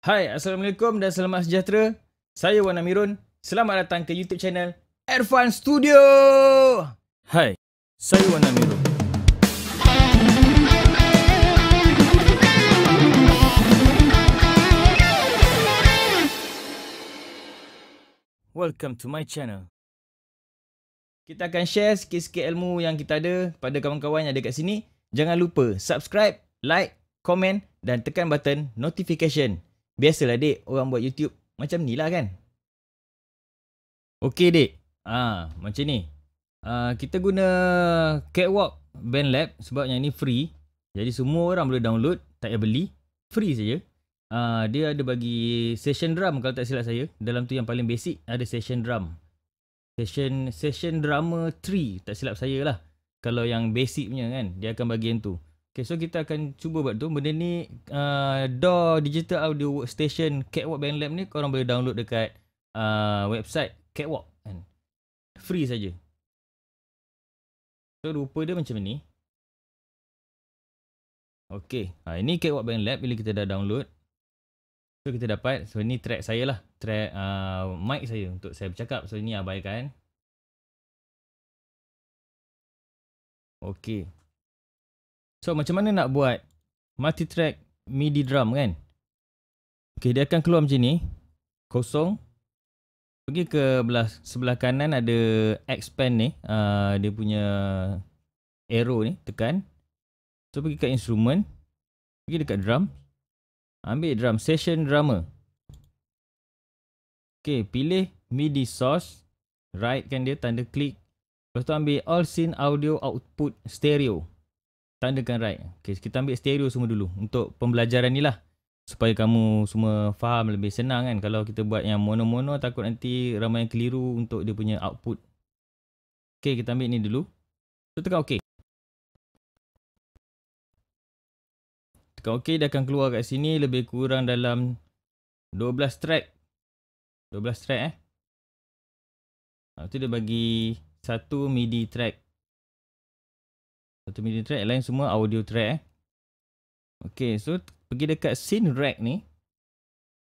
Hai, Assalamualaikum dan selamat sejahtera. Saya Wan Amirun. Selamat datang ke YouTube channel Erfan Studio. Hai, saya Wan Amirun. Welcome to my channel. Kita akan share sikit-sikit ilmu yang kita ada pada kawan-kawan yang ada kat sini. Jangan lupa subscribe, like, komen dan tekan button notification Biasalah dek orang buat YouTube macam ni lah kan. Okey dek. Ah ha, macam ni. Ah kita guna Catwalk Bandlab sebab yang ni free. Jadi semua orang boleh download, tak payah beli. Free saja. Ah dia ada bagi session drum kalau tak silap saya. Dalam tu yang paling basic ada session drum. Session session drummer 3 tak silap saya lah. Kalau yang basic punya kan dia akan bagi yang tu. Okay, so kita akan cuba buat tu. Benda ni, uh, DAW Digital Audio Workstation Catwalk Lab ni korang boleh download dekat uh, website Catwalk. Kan? Free saja. So, rupa dia macam ni. Okay, ha, ini Catwalk Lab bila kita dah download. So, kita dapat. So, ini track saya lah. Track uh, mic saya untuk saya bercakap. So, ini abaikan. Okay. So macam mana nak buat multi track MIDI drum kan? Okey, dia akan keluar macam ni. Kosong. Pergi ke belah sebelah kanan ada expand ni, uh, dia punya arrow ni tekan. So pergi ke instrument. Pergi dekat drum. Ambil drum session drummer. Okey, pilih MIDI source, right kan dia tanda klik. Lepas tu ambil all scene audio output stereo. Tak tandakan right. Okay, kita ambil stereo semua dulu untuk pembelajaran ni lah. Supaya kamu semua faham lebih senang kan. Kalau kita buat yang mono-mono takut nanti ramai yang keliru untuk dia punya output. Okay, kita ambil ni dulu. So, tekan okay. Tekan okay, dia akan keluar kat sini lebih kurang dalam 12 track. 12 track eh. Lepas dia bagi satu MIDI track. Satu media track lain semua audio track eh. Okay so pergi dekat scene rack ni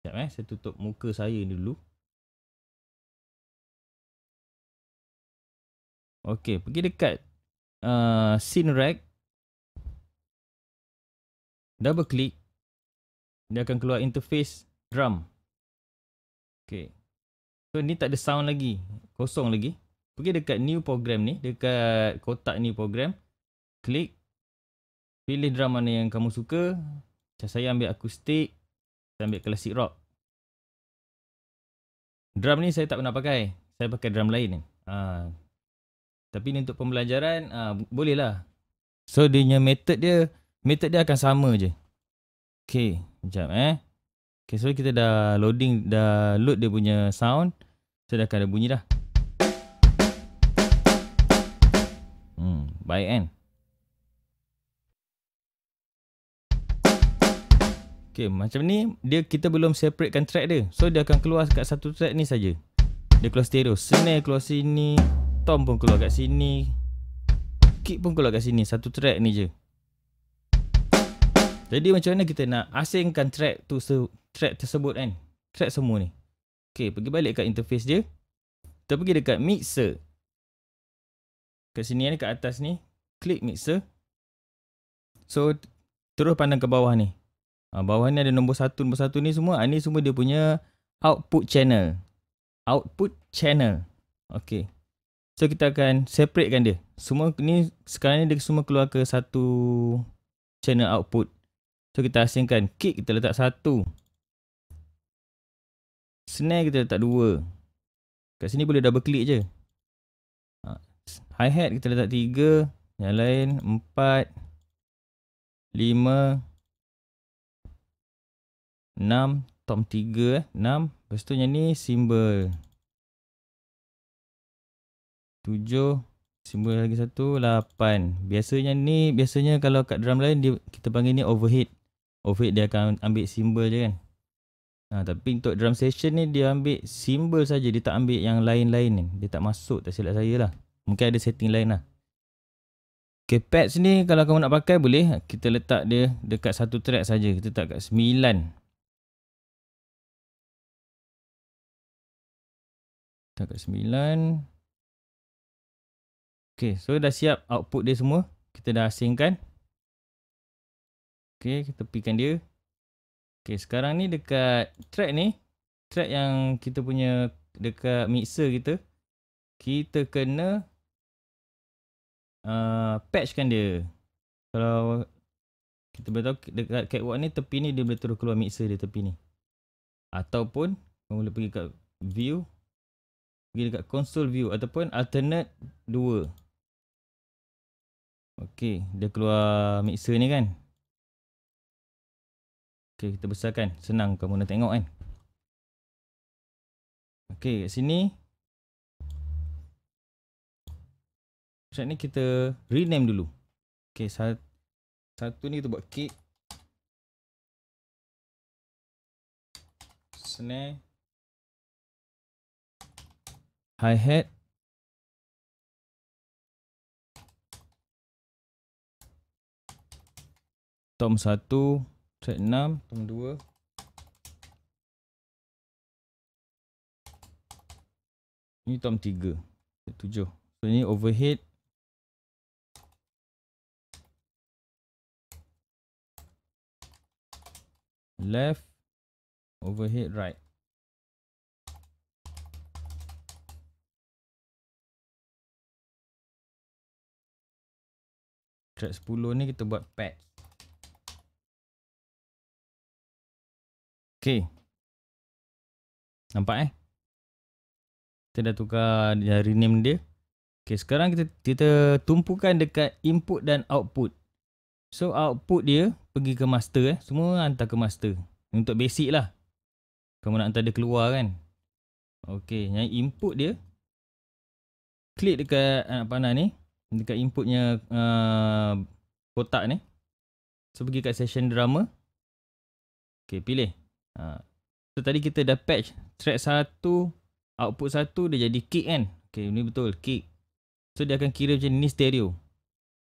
Sekejap eh saya tutup muka saya ni dulu Okay pergi dekat uh, scene rack Double click Dia akan keluar interface drum Okay So ni tak ada sound lagi Kosong lagi Pergi dekat new program ni Dekat kotak new program klik pilih drum mana yang kamu suka macam saya ambil akustik saya ambil klasik rock drum ni saya tak pernah pakai saya pakai drum lain ni ha. tapi ni untuk pembelajaran ha, boleh lah so dia punya method dia method dia akan sama je ok sekejap eh ok so kita dah loading dah load dia punya sound so dah akan ada bunyi dah hmm, Baik kan? Eh? Okay, macam ni dia kita belum separatekan track dia. So dia akan keluar kat satu track ni saja. Dia keluar stereo. Snare keluar sini, tom pun keluar kat sini. Kick pun keluar kat sini satu track ni je. Jadi macam mana kita nak asingkan track tu se track tersebut kan? Track semua ni. Okay, pergi balik kat interface dia. Kita pergi dekat mixer. Kat sini kan, kat atas ni. Klik mixer. So, terus pandang ke bawah ni. Ha, bawah ni ada nombor satu, nombor satu ni semua. ini ah, semua dia punya output channel. Output channel. Okay. So kita akan separatekan dia. Semua ni sekarang ni dia semua keluar ke satu channel output. So kita asingkan. Kick kita letak satu. Snare kita letak dua. Kat sini boleh double click je. Ah, hi-hat kita letak tiga. Yang lain empat. Lima. 6 tom 3 eh 6 lepas tu yang ni simbol 7 simbol lagi satu 8 biasanya ni biasanya kalau kat drum lain dia, kita panggil ni overhead overhead dia akan ambil simbol je kan ha, tapi untuk drum session ni dia ambil simbol saja dia tak ambil yang lain-lain ni dia tak masuk tak silap saya lah mungkin ada setting lain lah Okay, pads ni kalau kamu nak pakai boleh. Kita letak dia dekat satu track saja. Kita letak kat 9. Tak ke 9. Okey, so dah siap output dia semua. Kita dah asingkan. Okey, kita pikan dia. Okey, sekarang ni dekat track ni, track yang kita punya dekat mixer kita, kita kena a uh, patchkan dia. Kalau kita betul dekat catwalk ni tepi ni dia boleh terus keluar mixer dia tepi ni. Ataupun kamu boleh pergi kat view pergi dekat console view ataupun alternate 2 Okey, dia keluar mixer ni kan Okey, kita besarkan senang kamu nak tengok kan Okey, kat sini Sekejap ni kita rename dulu Okey, satu, satu ni kita buat kick Snare hi hat tom 1 track 6 tom 2 ni tom 3 track 7 so ni overhead left overhead right track 10 ni kita buat pad. Okay, Nampak eh? Kita dah tukar dari name dia. Okay, sekarang kita kita tumpukan dekat input dan output. So output dia pergi ke master eh. Semua hantar ke master. Untuk basic lah. Kamu nak hantar dia keluar kan. Okay, yang input dia. Klik dekat eh, anak panah ni dekat inputnya uh, kotak ni so pergi kat session drama okey pilih uh, so tadi kita dah patch track 1 output 1 dia jadi kick kan okey ni betul kick so dia akan kira macam ni, stereo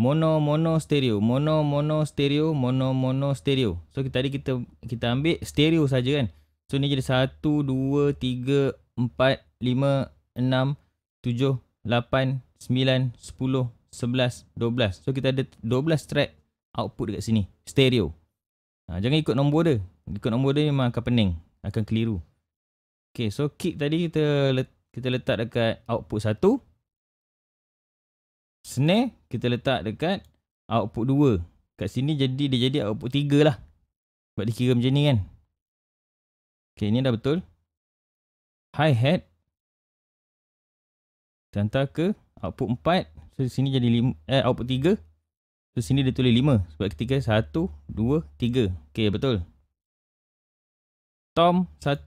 mono mono stereo mono mono stereo mono mono stereo so kita tadi kita kita ambil stereo saja kan so ni jadi 1 2 3 4 5 6 7 8 9, 10, 11, 12. So kita ada 12 track output dekat sini. Stereo. Ha, jangan ikut nombor dia. Ikut nombor dia memang akan pening. Akan keliru. Okay, so kick tadi kita let kita letak dekat output 1. Snare kita letak dekat output 2. Kat sini jadi dia jadi output 3 lah. Sebab dia kira macam ni kan. Okay, ni dah betul. Hi-hat kita hantar ke output 4. So sini jadi lima. Eh output 3. So sini dia tulis 5. Sebab ketika 1, 2, 3. Okay betul. Tom 1.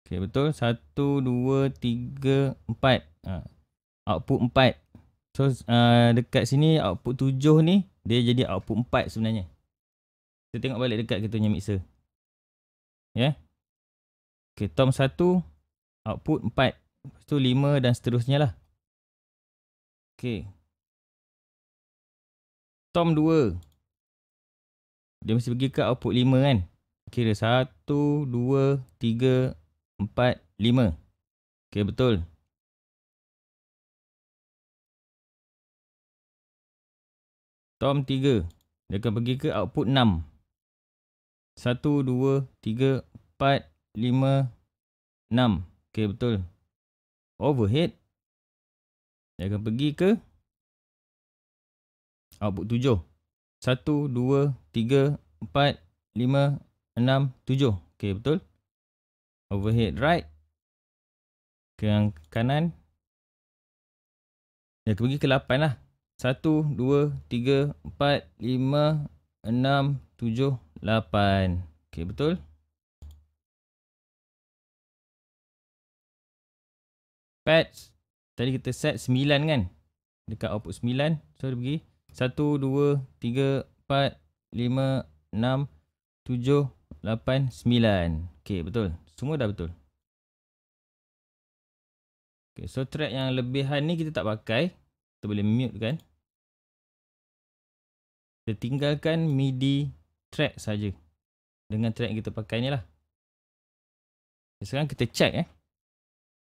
Okay betul. 1, 2, 3, 4. Output 4. So uh, dekat sini output 7 ni. Dia jadi output 4 sebenarnya. Kita tengok balik dekat kita punya mixer. Ya. Yeah. Okay Tom 1. Output 4. Lepas tu lima dan seterusnya lah. Okay. Tom dua. Dia mesti pergi ke output lima kan. Kira satu, dua, tiga, empat, lima. Okay betul. Tom tiga. Dia akan pergi ke output enam? Satu, dua, tiga, empat, lima, enam. Okay betul overhead dia akan pergi ke output 7 1 2 3 4 5 6 7 okey betul overhead right ke yang kanan dia akan pergi ke 8 lah 1 2 3 4 5 6 7 8 okey betul pads tadi kita set 9 kan dekat output 9 so dia pergi 1 2 3 4 5 6 7 8 9 ok betul semua dah betul ok so track yang lebihan ni kita tak pakai kita boleh mute kan kita tinggalkan midi track saja dengan track yang kita pakai ni lah sekarang kita check eh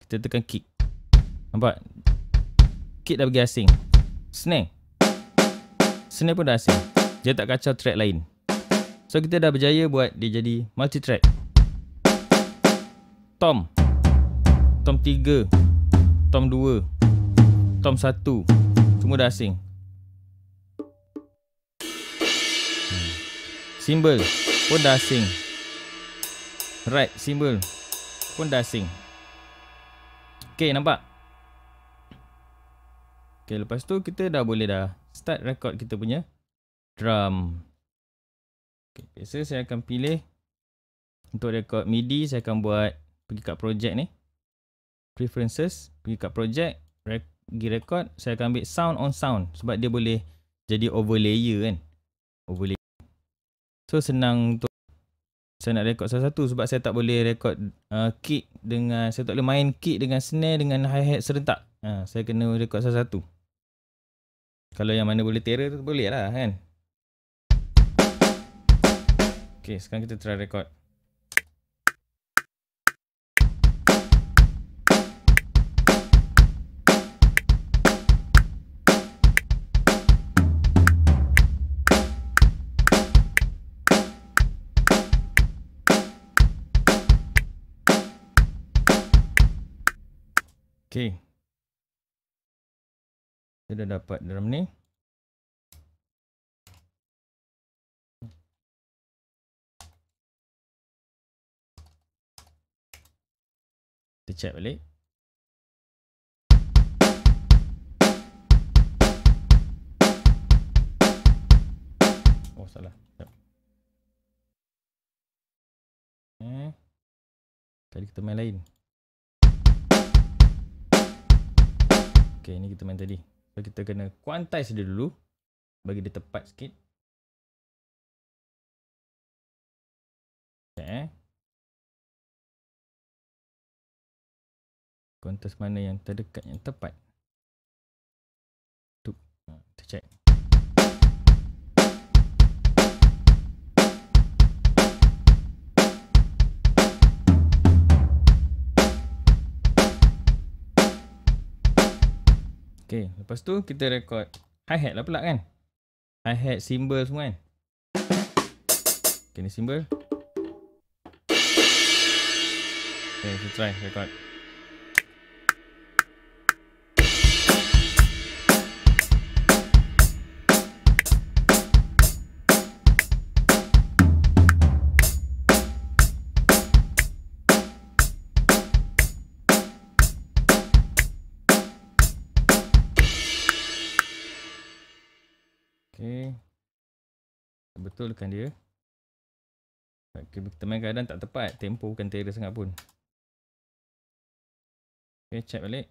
kita tekan kick Nampak? Kit dah pergi asing. Snare. Snare pun dah asing. Dia tak kacau track lain. So kita dah berjaya buat dia jadi multi-track. Tom. Tom 3. Tom 2. Tom 1. Semua dah asing. Simbol pun dah asing. Right, simbol pun dah asing. Okay, nampak? Okay, lepas tu kita dah boleh dah start record kita punya drum. Okay, biasa saya akan pilih untuk record MIDI, saya akan buat pergi kat project ni. Preferences, pergi kat project, rec pergi record, saya akan ambil sound on sound sebab dia boleh jadi overlayer kan. Overlay. So senang tu. Saya nak record satu-satu sebab saya tak boleh record uh, kick dengan, saya tak boleh main kick dengan snare dengan hi-hat serentak. Uh, saya kena record satu-satu. Kalau yang mana boleh terror tu boleh lah kan Okay sekarang kita try record Okay. Kita dah dapat dalam ni. Kita check balik. Oh salah. Hmm. Tadi kita main lain. Okay, ini kita main tadi. So kita kena quantize dia dulu bagi dia tepat sikit. Eh. Okay. Quantize mana yang terdekat yang tepat? Tu, kita check. Ok, lepas tu kita record hi-hat lah pula kan Hi-hat, cymbal semua kan Ok, ni cymbal Ok, kita try record betulkan dia Okay, teman keadaan tak tepat Tempo bukan terror sangat pun Okay, check balik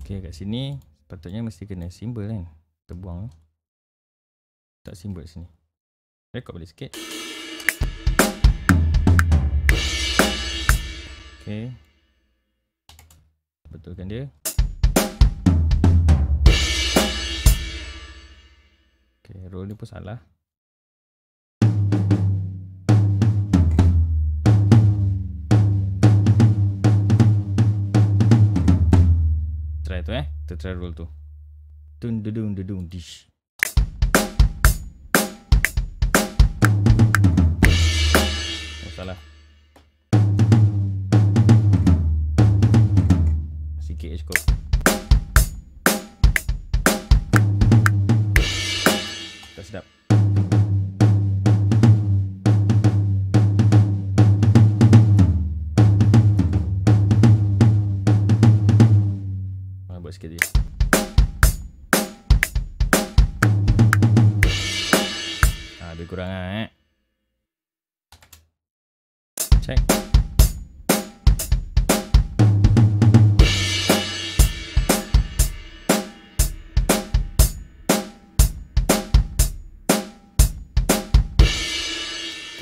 Okay, kat sini Patutnya mesti kena simbol kan Terbuang Tak simbol sini Rekod balik sikit Okay Betulkan dia Okay, roll ni pun salah Try tu eh, kita try roll tu Dun dun dun dun dish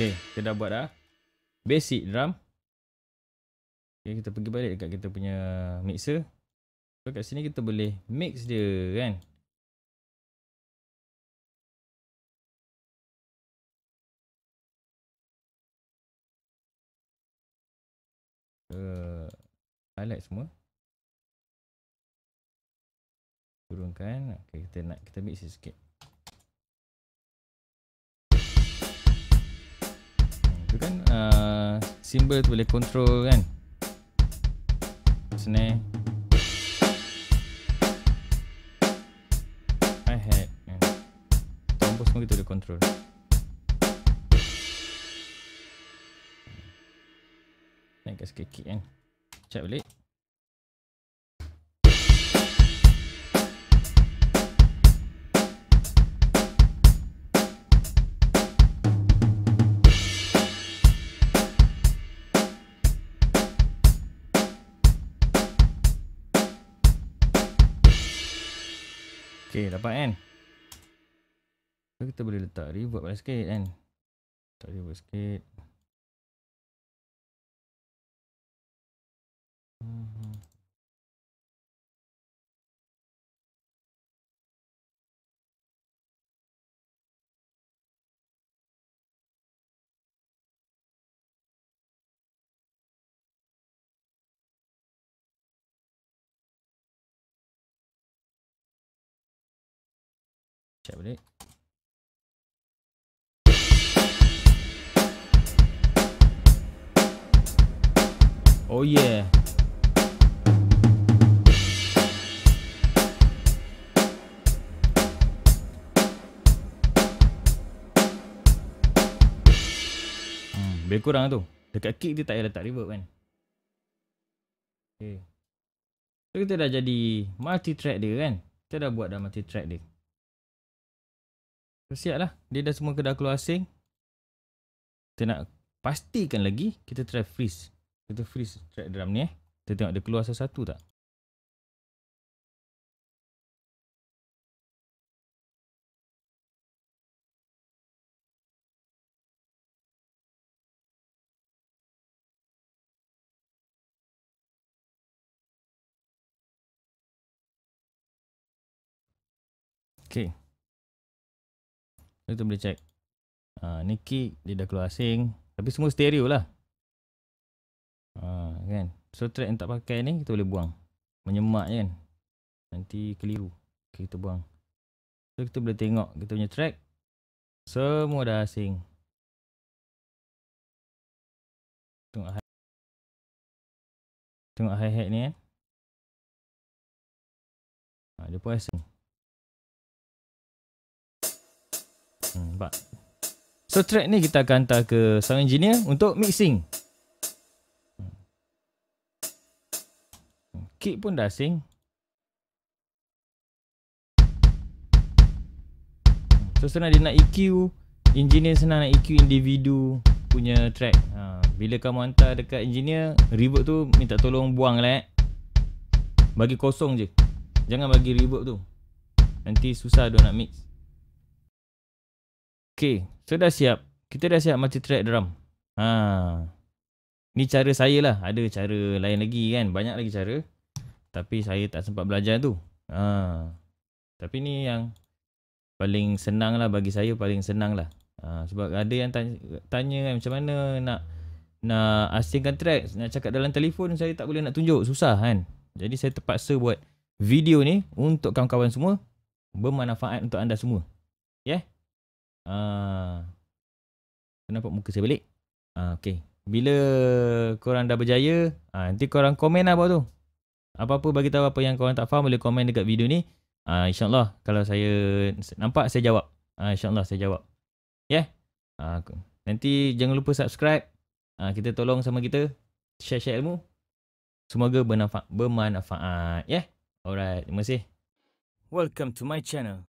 Okay, kita dah buat dah. Basic drum. Okay, kita pergi balik dekat kita punya mixer. So, kat sini kita boleh mix dia kan. Uh, highlight semua turunkan okay, kita nak kita mix sikit tu kan uh, simbol tu boleh control kan snare hi-hat kan. tombol boleh control naikkan sikit kan? balik Ok dapat kan kita boleh letak reverb lah sikit kan Letak reverb sikit check balik. Oh yeah. Hmm, lebih kurang tu. Dekat kick dia tak payah letak reverb kan. Okay. Eh. So kita dah jadi multi track dia kan. Kita dah buat dah multi track dia. Siap lah. Dia dah semua kedah keluar asing. Kita nak pastikan lagi. Kita try freeze. Kita freeze track drum ni eh. Kita tengok dia keluar satu-satu tak. Okay. Kita boleh check. Ha, ni kick dia dah keluar asing. Tapi semua stereo lah. Ha, kan. So track yang tak pakai ni kita boleh buang. Menyemak je kan. Nanti keliru. Okay, kita buang. So kita boleh tengok kita punya track. Semua dah asing. Tengok hi Tengok hi-hat ni kan. Ha, dia pun asing. Hmm, nampak. So track ni kita akan hantar ke sound engineer untuk mixing. Hmm, kick pun dah sing. Hmm, so senang dia nak EQ Engineer senang nak EQ individu punya track ha, Bila kamu hantar dekat engineer Reverb tu minta tolong buang lah eh. Bagi kosong je Jangan bagi reverb tu Nanti susah dia nak mix Okey, so dah siap. Kita dah siap multi-track drum. Ha. Ni cara saya lah. Ada cara lain lagi kan. Banyak lagi cara. Tapi saya tak sempat belajar tu. Ha. Tapi ni yang paling senang lah bagi saya paling senang lah. Ha. Sebab ada yang tanya, tanya kan macam mana nak nak asingkan track. Nak cakap dalam telefon saya tak boleh nak tunjuk. Susah kan. Jadi saya terpaksa buat video ni untuk kawan-kawan semua. Bermanfaat untuk anda semua. Ya. Yeah? Ah. Kenapa muka saya balik? Ah okey. Bila korang dah berjaya, ah nanti korang komen lah tu. Apa-apa bagi tahu apa yang korang tak faham boleh komen dekat video ni. Ah insya-Allah kalau saya nampak saya jawab. Ah insya-Allah saya jawab. Ya. Yeah? Ah nanti jangan lupa subscribe. Ah kita tolong sama kita share-share ilmu. Semoga bermanfaat, bermanfaat. Ya. Yeah? Alright, terima kasih. Welcome to my channel.